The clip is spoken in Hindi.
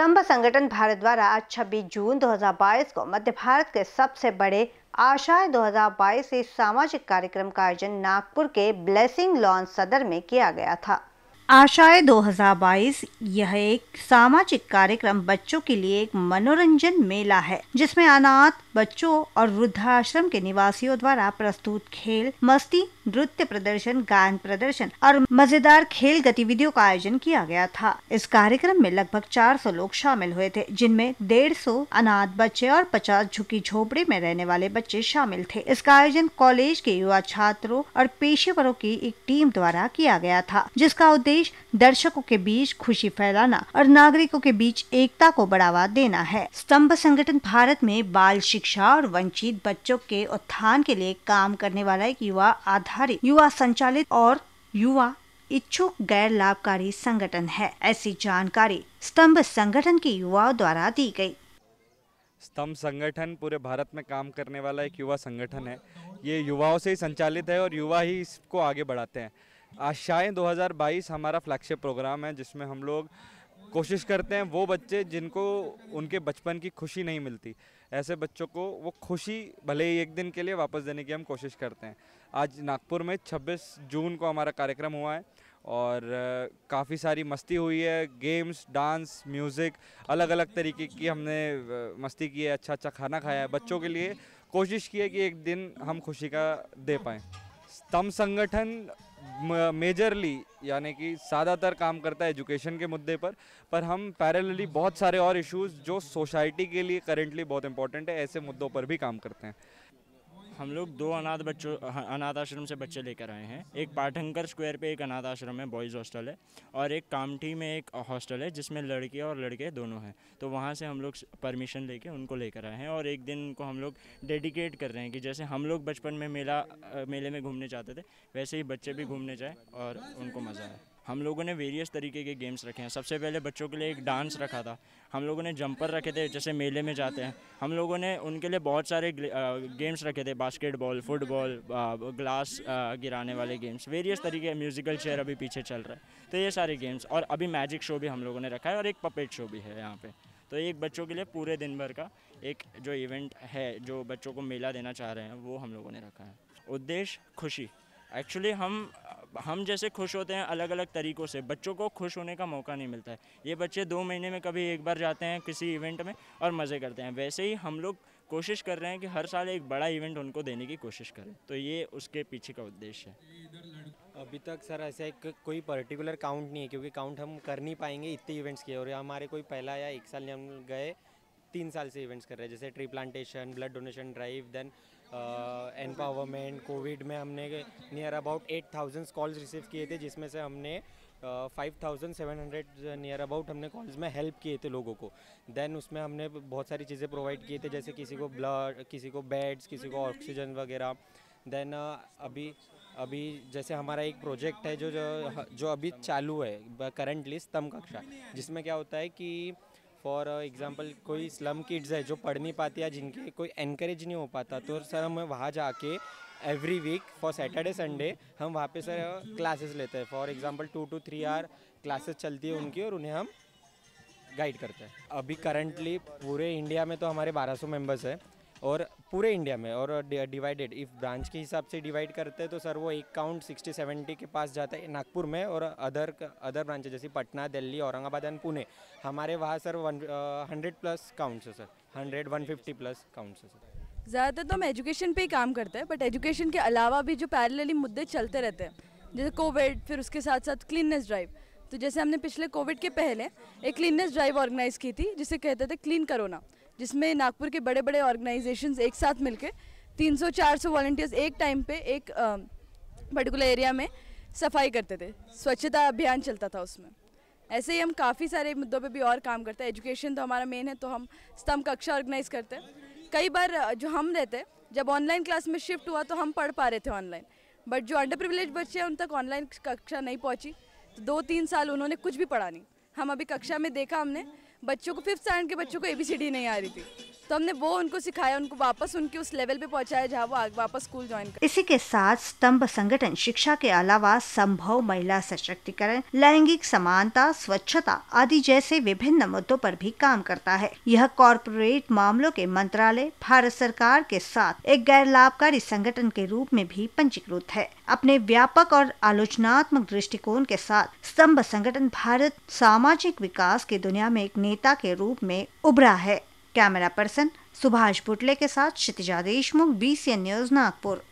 स्तंभ संगठन भारत द्वारा आज छब्बीस जून 2022 को मध्य भारत के सबसे बड़े आशा 2022 इस सामाजिक कार्यक्रम का आयोजन नागपुर के ब्लेसिंग लॉन सदर में किया गया था आशाए 2022 यह एक सामाजिक कार्यक्रम बच्चों के लिए एक मनोरंजन मेला है जिसमें अनाथ बच्चों और वृद्धाश्रम के निवासियों द्वारा प्रस्तुत खेल मस्ती नृत्य प्रदर्शन गायन प्रदर्शन और मजेदार खेल गतिविधियों का आयोजन किया गया था इस कार्यक्रम में लगभग 400 लोग शामिल हुए थे जिनमें डेढ़ सौ अनाथ बच्चे और 50 झुकी झोपड़ी में रहने वाले बच्चे शामिल थे इसका आयोजन कॉलेज के युवा छात्रों और पेशेवरों की एक टीम द्वारा किया गया था जिसका उद्देश्य दर्शकों के बीच खुशी फैलाना और नागरिकों के बीच एकता को बढ़ावा देना है स्तंभ संगठन भारत में बाल शिक्षा और वंचित बच्चों के उत्थान के लिए काम करने वाला एक युवा आधार आधारित युवा संचालित और युवा इच्छुक गैर लाभकारी संगठन है ऐसी जानकारी स्तंभ संगठन के युवाओं द्वारा दी गई स्तंभ संगठन पूरे भारत में काम करने वाला एक युवा संगठन है ये युवाओं से ही संचालित है और युवा ही इसको आगे बढ़ाते हैं आशाएं 2022 हमारा फ्लैगशिप प्रोग्राम है जिसमें हम लोग कोशिश करते हैं वो बच्चे जिनको उनके बचपन की खुशी नहीं मिलती ऐसे बच्चों को वो खुशी भले ही एक दिन के लिए वापस देने की हम कोशिश करते हैं आज नागपुर में 26 जून को हमारा कार्यक्रम हुआ है और काफ़ी सारी मस्ती हुई है गेम्स डांस म्यूज़िक अलग अलग तरीके की हमने मस्ती की है अच्छा अच्छा खाना खाया है बच्चों के लिए कोशिश की है कि एक दिन हम खुशी का दे पाएँ स्तंभ संगठन मेजरली यानी कि ज़्यादातर काम करता है एजुकेशन के मुद्दे पर पर हम पैरेलली बहुत सारे और इश्यूज जो सोसाइटी के लिए करेंटली बहुत इंपॉर्टेंट है ऐसे मुद्दों पर भी काम करते हैं हम लोग दो अनाथ बच्चों हाँ, अनाथ आश्रम से बच्चे लेकर आए हैं एक पाठंकर स्क्वायर पे एक अनाथ आश्रम है बॉयज़ हॉस्टल है और एक कामठी में एक हॉस्टल है जिसमें लड़के और लड़के दोनों हैं तो वहाँ से हम लोग परमिशन लेके उनको लेकर आए हैं और एक दिन उनको हम लोग डेडिकेट कर रहे हैं कि जैसे हम लोग बचपन में मेला मेले में घूमने जाते थे वैसे ही बच्चे भी घूमने जाएँ और उनको मज़ा आए हम लोगों ने वेरियस तरीके के गेम्स रखे हैं सबसे पहले बच्चों के लिए एक डांस रखा था हम लोगों ने जंपर रखे थे जैसे मेले में जाते हैं हम लोगों ने उनके लिए बहुत सारे गेम्स रखे थे बास्केटबॉल फुटबॉल ग्लास गिराने वाले गेम्स वेरियस तरीके म्यूज़िकल चेयर अभी पीछे चल रहा है तो ये सारे गेम्स और अभी मैजिक शो भी हम लोगों ने रखा है और एक पपेट शो भी है यहाँ पर तो एक बच्चों के लिए पूरे दिन भर का एक जो इवेंट है जो बच्चों को मेला देना चाह रहे हैं वो हम लोगों ने रखा है उद्देश्य खुशी एक्चुअली हम हम जैसे खुश होते हैं अलग अलग तरीक़ों से बच्चों को खुश होने का मौका नहीं मिलता है ये बच्चे दो महीने में कभी एक बार जाते हैं किसी इवेंट में और मज़े करते हैं वैसे ही हम लोग कोशिश कर रहे हैं कि हर साल एक बड़ा इवेंट उनको देने की कोशिश करें तो ये उसके पीछे का उद्देश्य है अभी तक सर ऐसा एक कोई पर्टिकुलर काउंट नहीं है क्योंकि काउंट हम कर नहीं पाएंगे इतने इवेंट्स के और हमारे कोई पहला या एक साल हम गए तीन साल से इवेंट्स कर रहे हैं जैसे tree plantation blood donation drive then empowerment Covid में हमने near about eight thousand calls receive किए थे जिसमें से हमने five thousand seven hundred near about हमने कॉल्स में हेल्प किए थे लोगों को देन उसमें हमने बहुत सारी चीज़ें प्रोवाइड किए थे जैसे किसी को ब्लड किसी को बेड्स किसी को ऑक्सीजन वगैरह देन uh, अभी अभी जैसे हमारा एक प्रोजेक्ट है जो जो, जो अभी चालू है करंटली स्तंभ कक्षा जिसमें क्या होता है कि फॉर एग्ज़ाम्पल uh, कोई स्लम किड्स है जो पढ़ नहीं पाती या जिनके कोई एनकरेज नहीं हो पाता तो सर हम वहाँ जाके every week for Saturday Sunday हम वहाँ पे सर क्लासेस लेते हैं for example two to three hour classes चलती है उनकी और उन्हें हम गाइड करते हैं अभी करंटली पूरे इंडिया में तो हमारे 1200 मेंबर्स हैं और पूरे इंडिया में और डिवाइडेड इफ़ ब्रांच के हिसाब से डिवाइड करते हैं तो सर वो एक काउंट सिक्सटी सेवेंटी के पास जाता है नागपुर में और अदर अदर ब्रांच जैसे पटना दिल्ली औरंगाबाद एंड पुणे हमारे वहाँ sir one hundred plus counts है sir hundred one fifty plus counts है सर ज़्यादातर तो हम एजुकेशन पे ही काम करते हैं बट एजुकेशन के अलावा भी जो पैरेलली मुद्दे चलते रहते हैं जैसे कोविड फिर उसके साथ साथ क्लीननेस ड्राइव तो जैसे हमने पिछले कोविड के पहले एक क्लीननेस ड्राइव ऑर्गेनाइज़ की थी जिसे कहते थे क्लीन करोना जिसमें नागपुर के बड़े बड़े ऑर्गेनाइजेशंस एक साथ मिलकर 300-400 वॉल्टियर्स एक टाइम पे एक पर्टिकुलर एरिया में सफाई करते थे स्वच्छता अभियान चलता था उसमें ऐसे ही हम काफ़ी सारे मुद्दों पे भी और काम करते हैं एजुकेशन तो हमारा मेन है तो हम स्तंभ कक्षा ऑर्गेनाइज करते हैं कई बार जो हम रहते हैं जब ऑनलाइन क्लास में शिफ्ट हुआ तो हम पढ़ पा रहे थे ऑनलाइन बट जो अंडर प्रिविलेज बच्चे हैं उन तक ऑनलाइन कक्षा नहीं पहुँची तो दो तीन साल उन्होंने कुछ भी पढ़ा नहीं हम अभी कक्षा में देखा हमने बच्चों को फिफ्थ स्टैंडर्ड के बच्चों को डी नहीं आ रही थी तो हमने वो उनको सिखाया उनको वापस उनके उस लेवल पे पहुंचाया जहां वो वापस स्कूल ज्वाइन कर इसी के साथ स्तंभ संगठन शिक्षा के अलावा संभव महिला सशक्तिकरण लैंगिक समानता स्वच्छता आदि जैसे विभिन्न मुद्दों पर भी काम करता है यह कॉरपोरेट मामलों के मंत्रालय भारत सरकार के साथ एक गैर लाभकारी संगठन के रूप में भी पंजीकृत है अपने व्यापक और आलोचनात्मक दृष्टिकोण के साथ स्तंभ संगठन भारत सामाजिक विकास की दुनिया में एक नेता के रूप में उभरा है कैमरा पर्सन सुभाष भुटले के साथ क्षितिजा देशमुख बी न्यूज नागपुर